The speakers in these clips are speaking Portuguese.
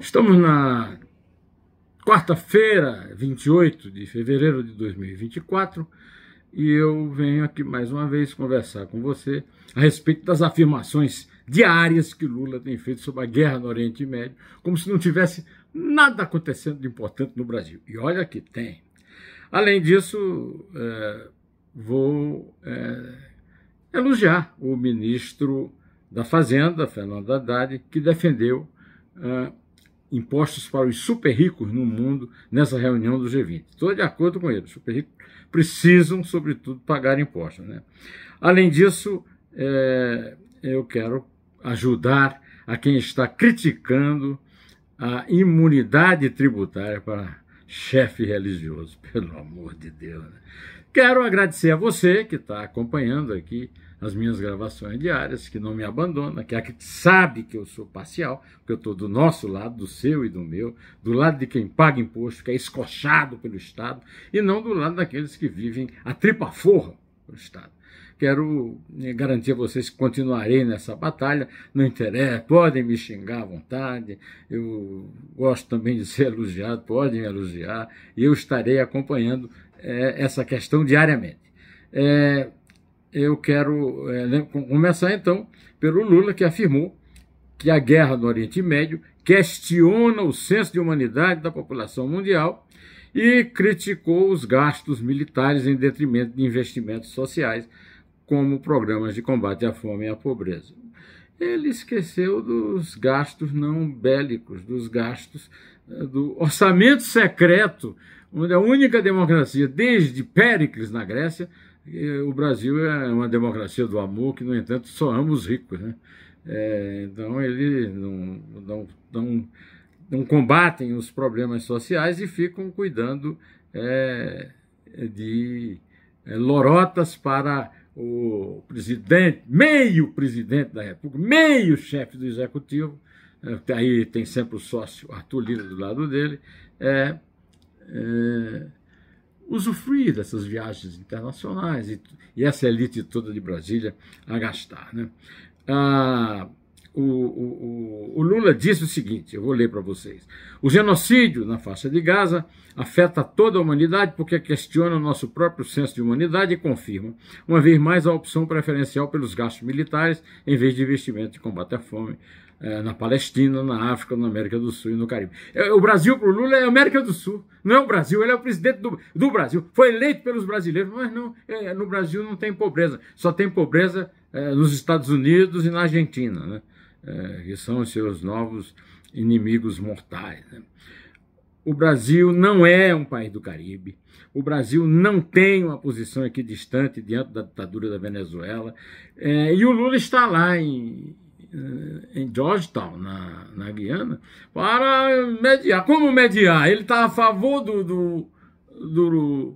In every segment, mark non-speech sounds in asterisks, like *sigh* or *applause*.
Estamos na quarta-feira, 28 de fevereiro de 2024, e eu venho aqui mais uma vez conversar com você a respeito das afirmações diárias que Lula tem feito sobre a guerra no Oriente Médio, como se não tivesse nada acontecendo de importante no Brasil. E olha que tem. Além disso, é, vou é, elogiar o ministro da Fazenda, Fernando Haddad, que defendeu Uh, impostos para os super ricos no mundo nessa reunião do G20. Estou de acordo com eles. Os super ricos precisam, sobretudo, pagar impostos. Né? Além disso, é, eu quero ajudar a quem está criticando a imunidade tributária para chefe religioso, *laughs* pelo amor de Deus. Né? Quero agradecer a você que está acompanhando aqui as minhas gravações diárias, que não me abandona, que, é que sabe que eu sou parcial, que eu estou do nosso lado, do seu e do meu, do lado de quem paga imposto, que é escochado pelo Estado, e não do lado daqueles que vivem a tripa forra pelo Estado. Quero né, garantir a vocês que continuarei nessa batalha. Não interessa, podem me xingar à vontade. Eu gosto também de ser elogiado, podem me elogiar. E eu estarei acompanhando é, essa questão diariamente. É, eu quero é, né, começar então pelo Lula, que afirmou que a guerra no Oriente Médio questiona o senso de humanidade da população mundial e criticou os gastos militares em detrimento de investimentos sociais, como programas de combate à fome e à pobreza. Ele esqueceu dos gastos não bélicos, dos gastos é, do orçamento secreto, onde a única democracia desde Péricles na Grécia o Brasil é uma democracia do amor que, no entanto, só ama os ricos. Né? É, então, eles não, não, não, não, combatem os problemas sociais e ficam cuidando é, de é, lorotas para o presidente, meio presidente da República, meio chefe do executivo. É, aí tem sempre o sócio Arthur Lira do lado dele. é, é usufruir dessas viagens internacionais e, e essa elite toda de Brasília a gastar. Né? Ah, o, o, o Lula disse o seguinte: eu vou ler para vocês. O genocídio na faixa de Gaza afeta toda a humanidade porque questiona o nosso próprio senso de humanidade e confirma, uma vez mais, a opção preferencial pelos gastos militares em vez de investimento de combate à fome é, na Palestina, na África, na América do Sul e no Caribe. É, o Brasil para o Lula é a América do Sul, não é o Brasil, ele é o presidente do, do Brasil. Foi eleito pelos brasileiros, mas não, é, no Brasil não tem pobreza, só tem pobreza é, nos Estados Unidos e na Argentina, né? É, que são os seus novos inimigos mortais. Né? O Brasil não é um país do Caribe. O Brasil não tem uma posição aqui distante diante da ditadura da Venezuela. É, e o Lula está lá em, é, em Georgetown, na, na Guiana, para mediar. Como mediar? Ele está a favor do, do, do,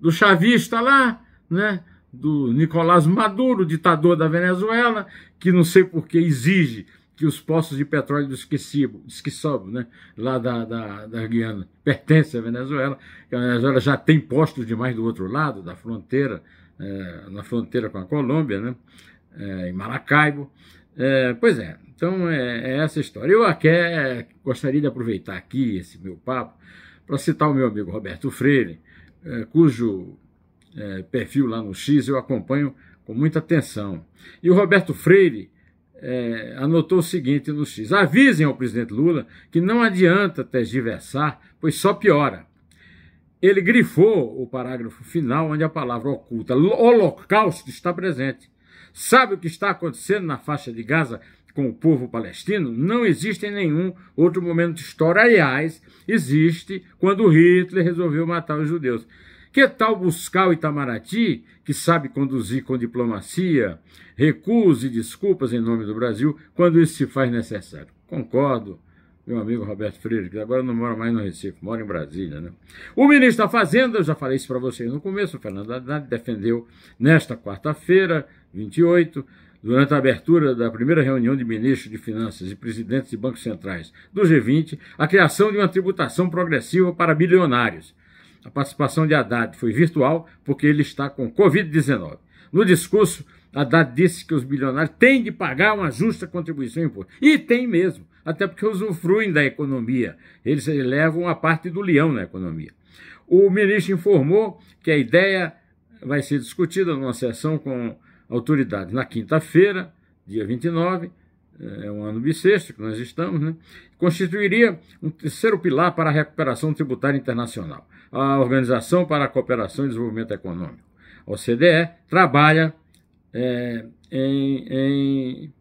do chavista lá, né? do Nicolás Maduro, ditador da Venezuela, que não sei por que exige que os poços de petróleo do Esquissibo, Esquissobo, né, lá da, da, da Guiana, pertencem à Venezuela, que a Venezuela já tem postos demais do outro lado, da fronteira, é, na fronteira com a Colômbia, né, é, em Maracaibo. É, pois é, então é, é essa história. Eu até gostaria de aproveitar aqui esse meu papo para citar o meu amigo Roberto Freire, é, cujo é, perfil lá no X, eu acompanho com muita atenção. E o Roberto Freire é, anotou o seguinte no X: avisem ao presidente Lula que não adianta tergiversar, pois só piora. Ele grifou o parágrafo final, onde a palavra oculta, holocausto, está presente. Sabe o que está acontecendo na faixa de Gaza com o povo palestino? Não existe em nenhum outro momento de história. Aliás, existe quando Hitler resolveu matar os judeus. Que tal buscar o Itamaraty, que sabe conduzir com diplomacia, e desculpas em nome do Brasil quando isso se faz necessário? Concordo, meu amigo Roberto Freire, que agora não mora mais no Recife, mora em Brasília. Né? O ministro da Fazenda, eu já falei isso para vocês no começo, o Fernando Haddad defendeu nesta quarta-feira, 28, durante a abertura da primeira reunião de ministros de Finanças e presidentes de bancos centrais do G20, a criação de uma tributação progressiva para bilionários. A participação de Haddad foi virtual porque ele está com Covid-19. No discurso, Haddad disse que os bilionários têm de pagar uma justa contribuição em imposto. E tem mesmo, até porque usufruem da economia. Eles levam a parte do leão na economia. O ministro informou que a ideia vai ser discutida numa sessão com autoridades na quinta-feira, dia 29, é, é um ano bissexto que nós estamos, né? constituiria um terceiro pilar para a recuperação tributária internacional. A Organização para a Cooperação e Desenvolvimento Econômico, a OCDE, trabalha é, em, em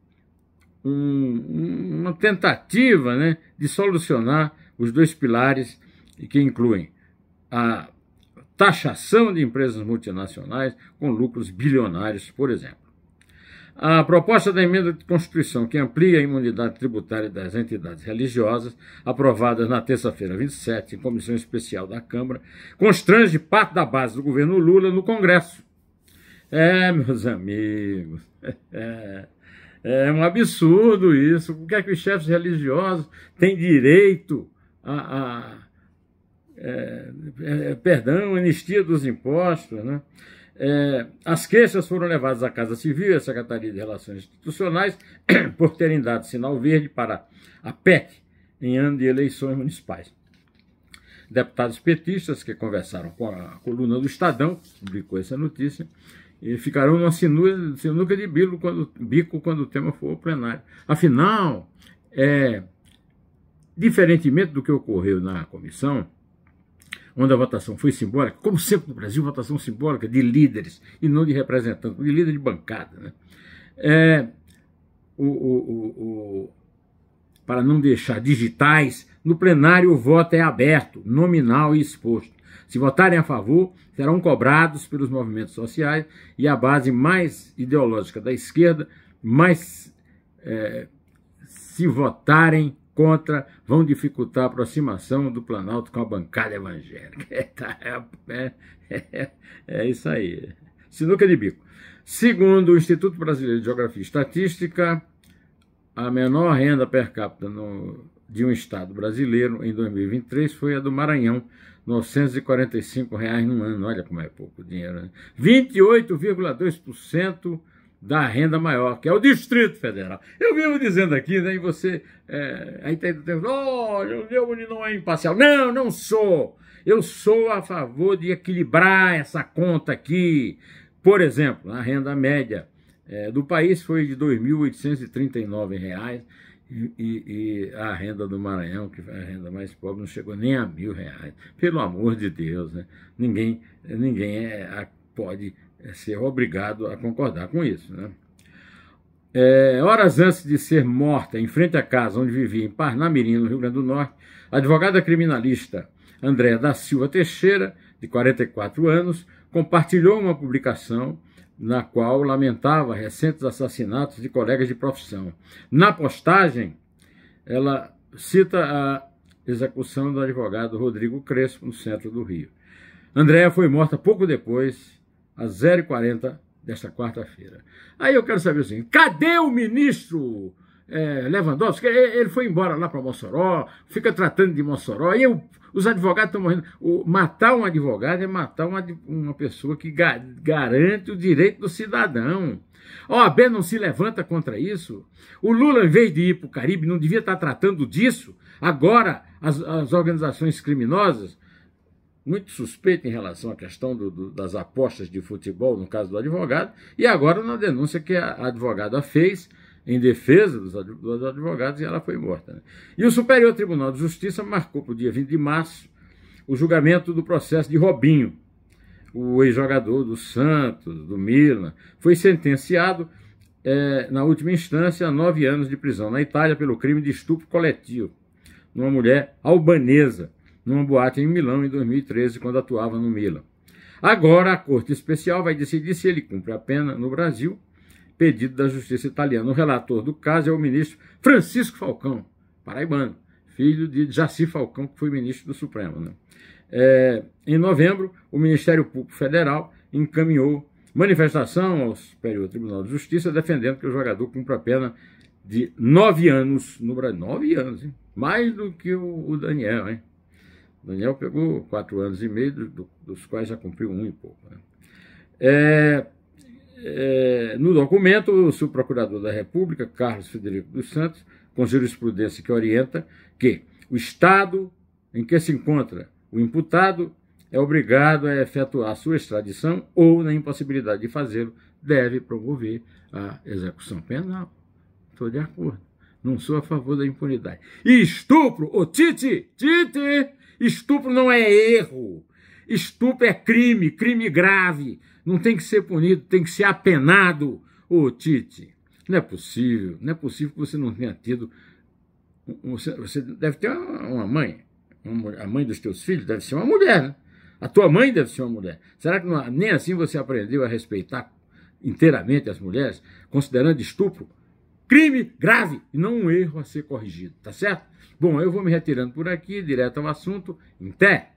um, uma tentativa né, de solucionar os dois pilares que incluem a taxação de empresas multinacionais com lucros bilionários, por exemplo. A proposta da emenda de Constituição que amplia a imunidade tributária das entidades religiosas, aprovada na terça-feira 27 em comissão especial da Câmara, constrange parte da base do governo Lula no Congresso. É, meus amigos, *laughs* é, é um absurdo isso. Por que, é que os chefes religiosos têm direito a, a é, é, perdão, anistia dos impostos, né? É, as queixas foram levadas à Casa Civil e à Secretaria de Relações Institucionais *clears throat* por terem dado sinal verde para a PEC em ano de eleições municipais. Deputados petistas que conversaram com a coluna do Estadão, publicou essa notícia, e ficaram numa sinuca, sinuca de bico quando, bico quando o tema for ao plenário. Afinal, é, diferentemente do que ocorreu na comissão, onde a votação foi simbólica, como sempre no Brasil, votação simbólica de líderes e não de representantes, de líder de bancada. Né? É, o, o, o, para não deixar digitais, no plenário o voto é aberto, nominal e exposto. Se votarem a favor, serão cobrados pelos movimentos sociais e a base mais ideológica da esquerda, mas é, se votarem contra vão dificultar a aproximação do Planalto com a bancada evangélica. *laughs* É, é, é, é isso aí. Sinuca de bico. Segundo o Instituto Brasileiro de Geografia e Estatística, a menor renda per capita no, de um estado brasileiro em 2023 foi a do Maranhão, R$ 945 reais no ano. Olha como é pouco dinheiro. Né? 28,2% da renda maior, que é o Distrito Federal. Eu vivo dizendo aqui, né, e você, é, aí tem, tem olha, o Leone não é imparcial. Não, não sou. Eu sou a favor de equilibrar essa conta aqui. Por exemplo, a renda média é, do país foi de R$ 2.839,00 e, e, a renda do Maranhão, que é a renda mais pobre, não chegou nem a mil reais. Pelo amor de Deus, né? Ninguém, ninguém é, a, pode é, ser é obrigado a concordar com isso. Né? É, horas antes de ser morta, em frente à casa onde vivia, em Parnamirim, no Rio Grande do Norte, a advogada criminalista Andréa da Silva Teixeira, de 44 anos, compartilhou uma publicação na qual lamentava recentes assassinatos de colegas de profissão. Na postagem, ela cita a execução do advogado Rodrigo Crespo, no centro do Rio. Andréa foi morta pouco depois às 0h40 desta quarta-feira. Aí eu quero saber o seguinte: cadê o ministro é, Lewandowski? Ele foi embora lá para Mossoró, fica tratando de Mossoró, e eu, os advogados estão morrendo. O, matar um advogado é matar uma, uma pessoa que ga, garante o direito do cidadão. A OAB não se levanta contra isso. O Lula, em vez de ir para o Caribe, não devia estar tá tratando disso. Agora, as, as organizações criminosas muito suspeito em relação à questão do, do, das apostas de futebol, no caso do advogado, e agora na denúncia que a advogada fez em defesa dos, dos advogados e ela foi morta. Né? E o Superior Tribunal de Justiça marcou para o dia 20 de março o julgamento do processo de Robinho, o ex-jogador do Santos, do Milan, foi sentenciado é, na última instância a nove anos de prisão na Itália pelo crime de estupro coletivo numa mulher albanesa numa boate em Milão em 2013, quando atuava no Milan. Agora a Corte Especial vai decidir se ele cumpre a pena no Brasil, pedido da Justiça Italiana. O relator do caso é o ministro Francisco Falcão, paraibano, filho de Jaci Falcão, que foi ministro do Supremo. Né? É, em novembro, o Ministério Público Federal encaminhou manifestação ao Superior Tribunal de Justiça defendendo que o jogador cumpra a pena de nove anos no Brasil. Nove anos, hein? Mais do que o Daniel, hein? Daniel pegou quatro anos e meio, do, dos quais já cumpriu um e pouco. Né? É, é, no documento, o subprocurador da República, Carlos Frederico dos Santos, com jurisprudência que orienta que o Estado em que se encontra o imputado é obrigado a efetuar sua extradição ou, na impossibilidade de fazê-lo, deve promover a execução penal. Estou de acordo. Não sou a favor da impunidade. E estupro, ô oh, Tite, Tite, Estupro não é erro. Estupro é crime, crime grave. Não tem que ser punido, tem que ser apenado. Ô, Tite, não é possível, não é possível que você não tenha tido. Você, você deve ter uma, mãe. Uma, a mãe dos teus filhos deve ser uma mulher, né? A tua mãe deve ser uma mulher. Será que não, nem assim você aprendeu a respeitar inteiramente as mulheres, considerando estupro crime grave e não um erro a ser corrigido, tá certo? Bom, eu vou me retirando por aqui, direto ao assunto. Em